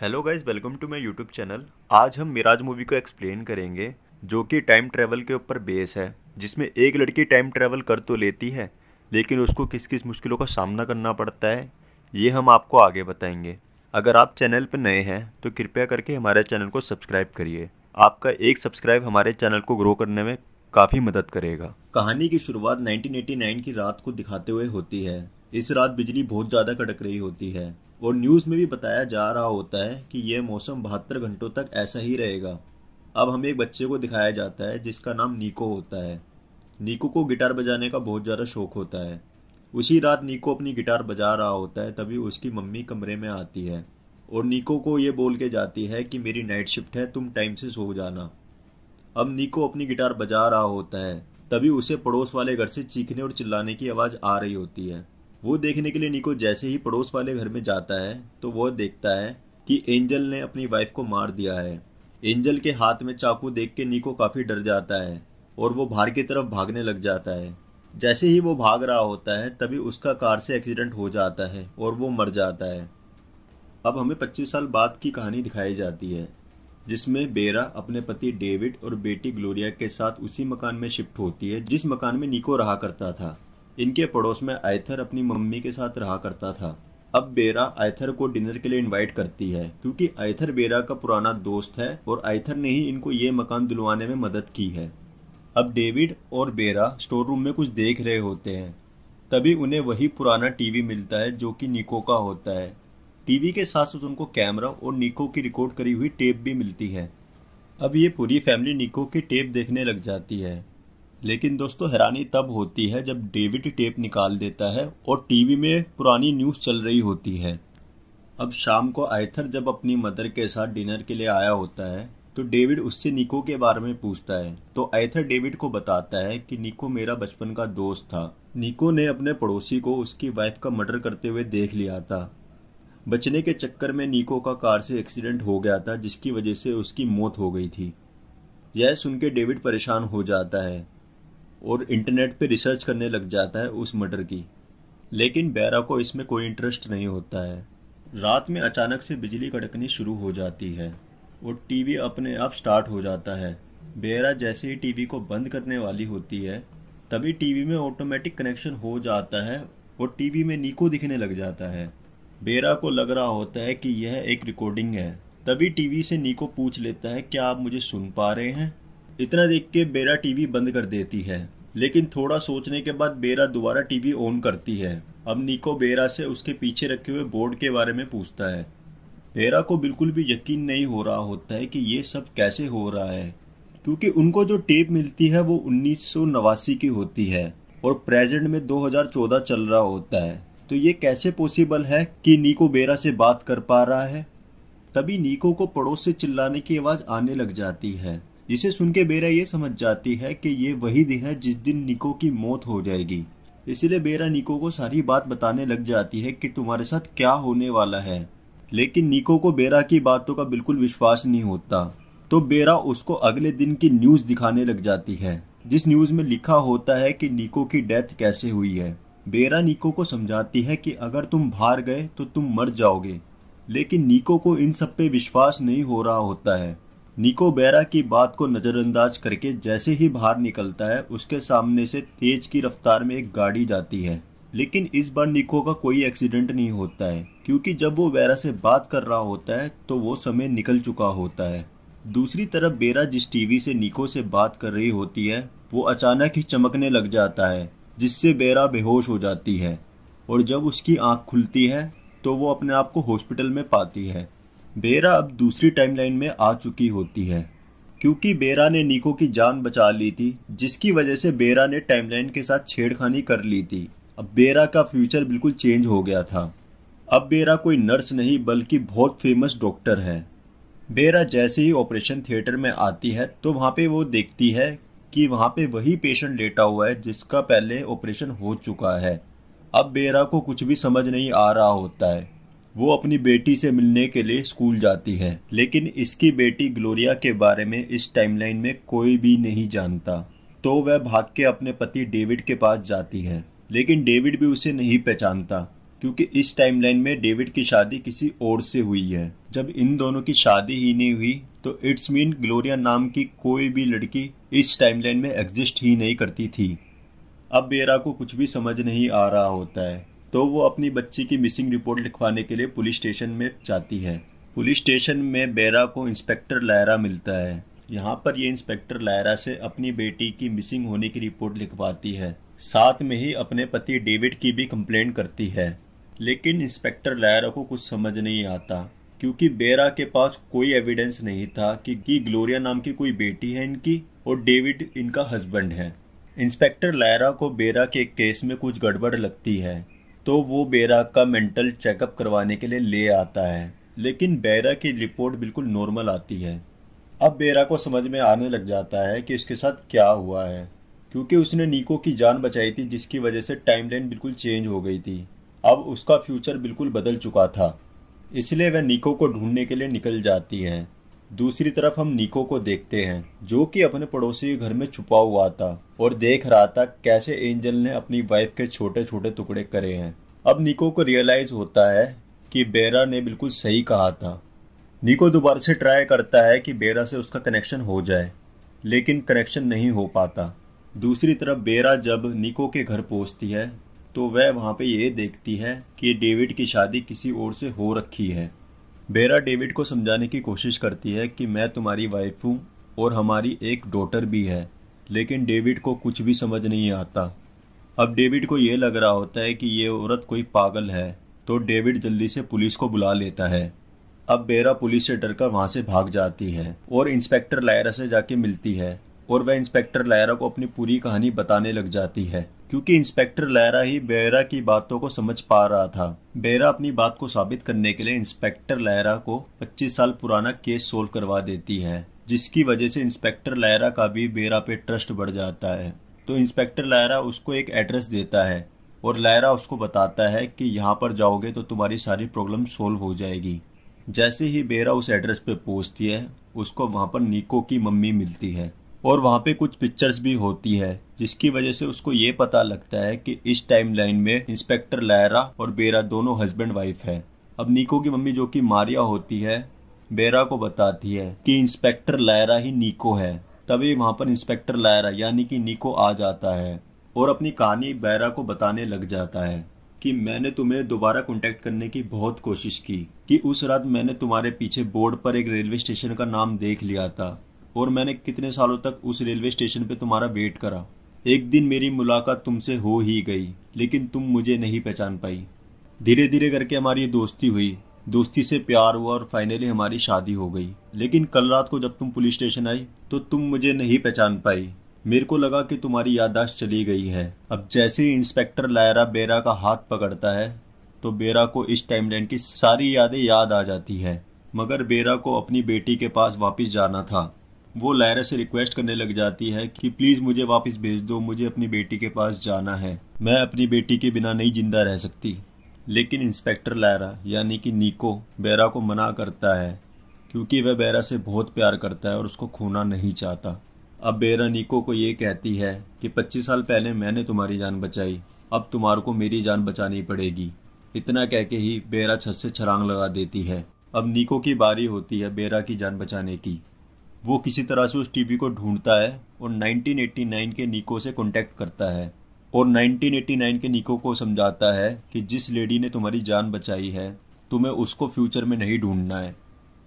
hello guys welcome to my YouTube channel आज हम Miraj movie को एक्सप्लेन करेंगे जो कि टाइम ट्रैवल के ऊपर बेस है जिसमें एक लड़की टाइम ट्रैवल कर तो लेती है लेकिन उसको किस किस मुश्किलों का सामना करना पड़ता है ये हम आपको आगे बताएंगे अगर आप चैनल पर नए हैं तो कृपया करके हमारे चैनल को सब्सक्राइब करिए आपका एक सब्सक्राइब हमारे चैनल को ग्रो करने में काफ़ी मदद करेगा कहानी की शुरुआत 1989 की रात को दिखाते हुए होती है इस रात बिजली बहुत ज़्यादा कड़क रही होती है और न्यूज़ में भी बताया जा रहा होता है कि यह मौसम बहत्तर घंटों तक ऐसा ही रहेगा अब हमें एक बच्चे को दिखाया जाता है जिसका नाम नीको होता है नीको को गिटार बजाने का बहुत ज़्यादा शौक होता है उसी रात नीको अपनी गिटार बजा रहा होता है तभी उसकी मम्मी कमरे में आती है और नीको को ये बोल के जाती है कि मेरी नाइट शिफ्ट है तुम टाइम से सो जाना अब नीको अपनी गिटार बजा रहा होता है तभी उसे पड़ोस वाले घर से चीखने और चिल्लाने की आवाज़ आ रही होती है वो देखने के लिए निको जैसे ही पड़ोस वाले घर में जाता है तो वह देखता है कि एंजल ने अपनी वाइफ को मार दिया है एंजल के हाथ में चाकू देख के निको काफी डर जाता है और वो बाहर की तरफ भागने लग जाता है जैसे ही वो भाग रहा होता है तभी उसका कार से एक्सीडेंट हो जाता है और वो मर जाता है अब हमें 25 साल बाद की कहानी दिखाई जाती है जिसमें बेरा अपने पति डेविड और बेटी ग्लोरिया के साथ उसी मकान में शिफ्ट होती है जिस मकान में निको रहा करता था इनके पड़ोस में आयथर अपनी मम्मी के साथ रहा करता था अब बेरा आयथर को डिनर के लिए इनवाइट करती है क्योंकि आयथर बेरा का पुराना दोस्त है और आयथर ने ही इनको ये मकान दिलवाने में मदद की है अब डेविड और बेरा स्टोर रूम में कुछ देख रहे होते हैं तभी उन्हें वही पुराना टीवी मिलता है जो कि निको का होता है टीवी के साथ साथ उनको कैमरा और निको की रिकॉर्ड करी हुई टेप भी मिलती है अब ये पूरी फैमिली निको की टेप देखने लग जाती है लेकिन दोस्तों हैरानी तब होती है जब डेविड टेप निकाल देता है और टीवी में पुरानी न्यूज़ चल रही होती है अब शाम को आयथर जब अपनी मदर के साथ डिनर के लिए आया होता है तो डेविड उससे निको के बारे में पूछता है तो आयथर डेविड को बताता है कि निको मेरा बचपन का दोस्त था निको ने अपने पड़ोसी को उसकी वाइफ का मर्डर करते हुए देख लिया था बचने के चक्कर में निको का कार से एक्सीडेंट हो गया था जिसकी वजह से उसकी मौत हो गई थी यह सुन के डेविड परेशान हो जाता है और इंटरनेट पे रिसर्च करने लग जाता है उस मर्डर की लेकिन बैरा को इसमें कोई इंटरेस्ट नहीं होता है रात में अचानक से बिजली कड़कनी शुरू हो जाती है और टीवी अपने आप स्टार्ट हो जाता है बेरा जैसे ही टीवी को बंद करने वाली होती है तभी टीवी में ऑटोमेटिक कनेक्शन हो जाता है और टीवी में नीको दिखने लग जाता है बेरा को लग रहा होता है कि यह एक रिकॉर्डिंग है तभी टीवी से नीको पूछ लेता है क्या आप मुझे सुन पा रहे हैं इतना देख के बेरा टीवी बंद कर देती है लेकिन थोड़ा सोचने के बाद बेरा दोबारा टीवी ऑन करती है अब निको बेरा से उसके पीछे रखे हुए बोर्ड के बारे में पूछता है बेरा को बिल्कुल भी यकीन नहीं हो रहा होता है कि ये सब कैसे हो रहा है क्योंकि उनको जो टेप मिलती है वो उन्नीस की होती है और प्रेजेंट में 2014 चल रहा होता है तो ये कैसे पॉसिबल है कि निको बेरा से बात कर पा रहा है तभी निको को पड़ोस से चिल्लाने की आवाज़ आने लग जाती है जिसे सुन के बेरा ये समझ जाती है कि ये वही दिन है जिस दिन निको की मौत हो जाएगी इसलिए बेरा निको को सारी बात बताने लग जाती है कि तुम्हारे साथ क्या होने वाला है लेकिन निको को बेरा की बातों का बिल्कुल विश्वास नहीं होता तो बेरा उसको अगले दिन की न्यूज दिखाने लग जाती है जिस न्यूज में लिखा होता है कि निको की डेथ कैसे हुई है बेरा निको को समझाती है कि अगर तुम बाहर गए तो तुम मर जाओगे लेकिन निको को इन सब पे विश्वास नहीं हो रहा होता है निको बेरा की बात को नज़रअंदाज करके जैसे ही बाहर निकलता है उसके सामने से तेज की रफ्तार में एक गाड़ी जाती है लेकिन इस बार निको का कोई एक्सीडेंट नहीं होता है क्योंकि जब वो बेरा से बात कर रहा होता है तो वो समय निकल चुका होता है दूसरी तरफ बेरा जिस टीवी से निको से बात कर रही होती है वो अचानक ही चमकने लग जाता है जिससे बेरा बेहोश हो जाती है और जब उसकी आंख खुलती है तो वो अपने आप को हॉस्पिटल में पाती है बेरा अब दूसरी टाइमलाइन में आ चुकी होती है क्योंकि बेरा ने निको की जान बचा ली थी जिसकी वजह से बेरा ने टाइमलाइन के साथ छेड़खानी कर ली थी अब बेरा का फ्यूचर बिल्कुल चेंज हो गया था अब बेरा कोई नर्स नहीं बल्कि बहुत फेमस डॉक्टर है बेरा जैसे ही ऑपरेशन थिएटर में आती है तो वहाँ पे वो देखती है कि वहाँ पे वही पेशेंट लेटा हुआ है जिसका पहले ऑपरेशन हो चुका है अब बेरा को कुछ भी समझ नहीं आ रहा होता है वो अपनी बेटी से मिलने के लिए स्कूल जाती है लेकिन इसकी बेटी ग्लोरिया के बारे में इस टाइमलाइन में कोई भी नहीं जानता तो वह भाग के अपने पति डेविड के पास जाती है लेकिन डेविड भी उसे नहीं पहचानता क्योंकि इस टाइमलाइन में डेविड की शादी किसी और से हुई है जब इन दोनों की शादी ही नहीं हुई तो इट्स मीन ग्लोरिया नाम की कोई भी लड़की इस टाइमलाइन में एग्जिस्ट ही नहीं करती थी अब बेरा को कुछ भी समझ नहीं आ रहा होता है तो वो अपनी बच्ची की मिसिंग रिपोर्ट लिखवाने के लिए पुलिस स्टेशन में जाती है पुलिस स्टेशन में बेरा को इंस्पेक्टर लायरा मिलता है यहाँ पर ये इंस्पेक्टर लायरा से अपनी बेटी की मिसिंग होने की रिपोर्ट लिखवाती है साथ में ही अपने पति डेविड की भी कंप्लेंट करती है लेकिन इंस्पेक्टर लायरा को कुछ समझ नहीं आता क्योंकि बेरा के पास कोई एविडेंस नहीं था कि, की ग्लोरिया नाम की कोई बेटी है इनकी और डेविड इनका हस्बैंड है इंस्पेक्टर लायरा को बेरा के केस में कुछ गड़बड़ लगती है तो वो बेरा का मेंटल चेकअप करवाने के लिए ले आता है लेकिन बेरा की रिपोर्ट बिल्कुल नॉर्मल आती है अब बेरा को समझ में आने लग जाता है कि इसके साथ क्या हुआ है क्योंकि उसने नीको की जान बचाई थी जिसकी वजह से टाइमलाइन बिल्कुल चेंज हो गई थी अब उसका फ्यूचर बिल्कुल बदल चुका था इसलिए वह नीको को ढूंढने के लिए निकल जाती है दूसरी तरफ हम निको को देखते हैं जो कि अपने पड़ोसी के घर में छुपा हुआ था और देख रहा था कैसे एंजल ने अपनी वाइफ के छोटे छोटे टुकड़े करे हैं अब निको को रियलाइज होता है कि बेरा ने बिल्कुल सही कहा था निको दोबारा से ट्राई करता है कि बेरा से उसका कनेक्शन हो जाए लेकिन कनेक्शन नहीं हो पाता दूसरी तरफ बेरा जब निको के घर पहुंचती है तो वह वहाँ पे ये देखती है कि डेविड की शादी किसी और से हो रखी है बेरा डेविड को समझाने की कोशिश करती है कि मैं तुम्हारी वाइफ हूँ और हमारी एक डॉटर भी है लेकिन डेविड को कुछ भी समझ नहीं आता अब डेविड को यह लग रहा होता है कि ये औरत कोई पागल है तो डेविड जल्दी से पुलिस को बुला लेता है अब बेरा पुलिस से डरकर वहाँ से भाग जाती है और इंस्पेक्टर लायरा से जाके मिलती है और वह इंस्पेक्टर लायरा को अपनी पूरी कहानी बताने लग जाती है क्योंकि इंस्पेक्टर लहरा ही बेरा की बातों को समझ पा रहा था बेरा अपनी बात को साबित करने के लिए इंस्पेक्टर लहरा को 25 साल पुराना केस सोल्व करवा देती है जिसकी वजह से इंस्पेक्टर लहरा का भी बेरा पे ट्रस्ट बढ़ जाता है तो इंस्पेक्टर लहरा उसको एक एड्रेस देता है और लहरा उसको बताता है कि यहाँ पर जाओगे तो तुम्हारी सारी प्रॉब्लम सोल्व हो जाएगी जैसे ही बेरा उस एड्रेस पे पहुँचती है उसको वहाँ पर निको की मम्मी मिलती है और वहाँ पे कुछ पिक्चर्स भी होती है जिसकी वजह से उसको ये पता लगता है कि इस टाइम लाइन में इंस्पेक्टर लायरा और बेरा दोनों हस्बैंड वाइफ हैं अब निको की मम्मी जो कि मारिया होती है बेरा को बताती है कि इंस्पेक्टर लायरा ही निको है तभी वहाँ पर इंस्पेक्टर लायरा यानी कि निको आ जाता है और अपनी कहानी बैरा को बताने लग जाता है कि मैंने तुम्हें दोबारा कॉन्टेक्ट करने की बहुत कोशिश की कि उस रात मैंने तुम्हारे पीछे बोर्ड पर एक रेलवे स्टेशन का नाम देख लिया था और मैंने कितने सालों तक उस रेलवे स्टेशन पे तुम्हारा वेट करा एक दिन मेरी मुलाकात तुमसे हो ही गई लेकिन तुम मुझे नहीं पहचान पाई धीरे धीरे करके हमारी दोस्ती हुई दोस्ती से प्यार हुआ और फाइनली हमारी शादी हो गई लेकिन कल रात को जब तुम पुलिस स्टेशन आई तो तुम मुझे नहीं पहचान पाई मेरे को लगा कि तुम्हारी याददाश्त चली गई है अब जैसे ही इंस्पेक्टर लायरा बेरा का हाथ पकड़ता है तो बेरा को इस टाइमलाइन की सारी यादें याद आ जाती है मगर बेरा को अपनी बेटी के पास वापस जाना था वो लायरा से रिक्वेस्ट करने लग जाती है कि प्लीज़ मुझे वापस भेज दो मुझे अपनी बेटी के पास जाना है मैं अपनी बेटी के बिना नहीं जिंदा रह सकती लेकिन इंस्पेक्टर लायरा यानी कि निको बैरा को मना करता है क्योंकि वह बैरा से बहुत प्यार करता है और उसको खोना नहीं चाहता अब बेरा निको को ये कहती है कि 25 साल पहले मैंने तुम्हारी जान बचाई अब तुम्हारे को मेरी जान बचानी पड़ेगी इतना कह के ही बेरा छत से छलांग लगा देती है अब निको की बारी होती है बेरा की जान बचाने की वो किसी तरह से उस टीवी को ढूंढता है और 1989 के निको से कॉन्टैक्ट करता है और 1989 के निको को समझाता है कि जिस लेडी ने तुम्हारी जान बचाई है तुम्हें उसको फ्यूचर में नहीं ढूंढना है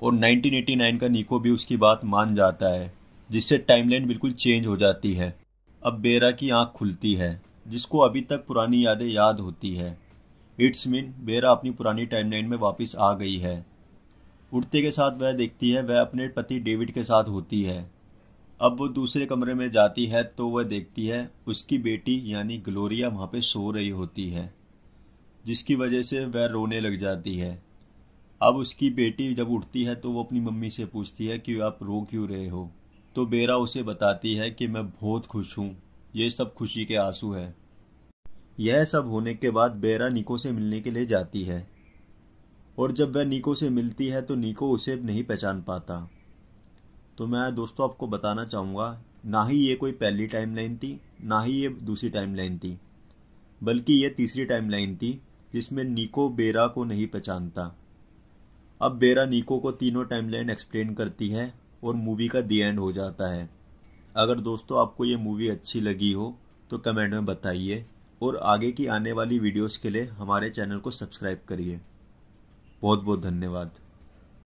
और 1989 का निको भी उसकी बात मान जाता है जिससे टाइमलाइन बिल्कुल चेंज हो जाती है अब बेरा की आंख खुलती है जिसको अभी तक पुरानी यादें याद होती है इट्स मीन बेरा अपनी पुरानी टाइमलाइन में वापस आ गई है उठते के साथ वह देखती है वह अपने पति डेविड के साथ होती है अब वो दूसरे कमरे में जाती है तो वह देखती है उसकी बेटी यानी ग्लोरिया वहाँ पे सो रही होती है जिसकी वजह से वह रोने लग जाती है अब उसकी बेटी जब उठती है तो वो अपनी मम्मी से पूछती है कि आप रो क्यों रहे हो तो बेरा उसे बताती है कि मैं बहुत खुश हूँ ये सब खुशी के आंसू है यह सब होने के बाद बेरा निको से मिलने के लिए जाती है और जब वह निको से मिलती है तो निको उसे नहीं पहचान पाता तो मैं दोस्तों आपको बताना चाहूँगा ना ही ये कोई पहली लाइन थी ना ही ये दूसरी लाइन थी बल्कि ये तीसरी लाइन थी जिसमें निको बेरा को नहीं पहचानता अब बेरा निको को तीनों लाइन एक्सप्लेन करती है और मूवी का दी एंड हो जाता है अगर दोस्तों आपको ये मूवी अच्छी लगी हो तो कमेंट में बताइए और आगे की आने वाली वीडियोस के लिए हमारे चैनल को सब्सक्राइब करिए बहुत बहुत धन्यवाद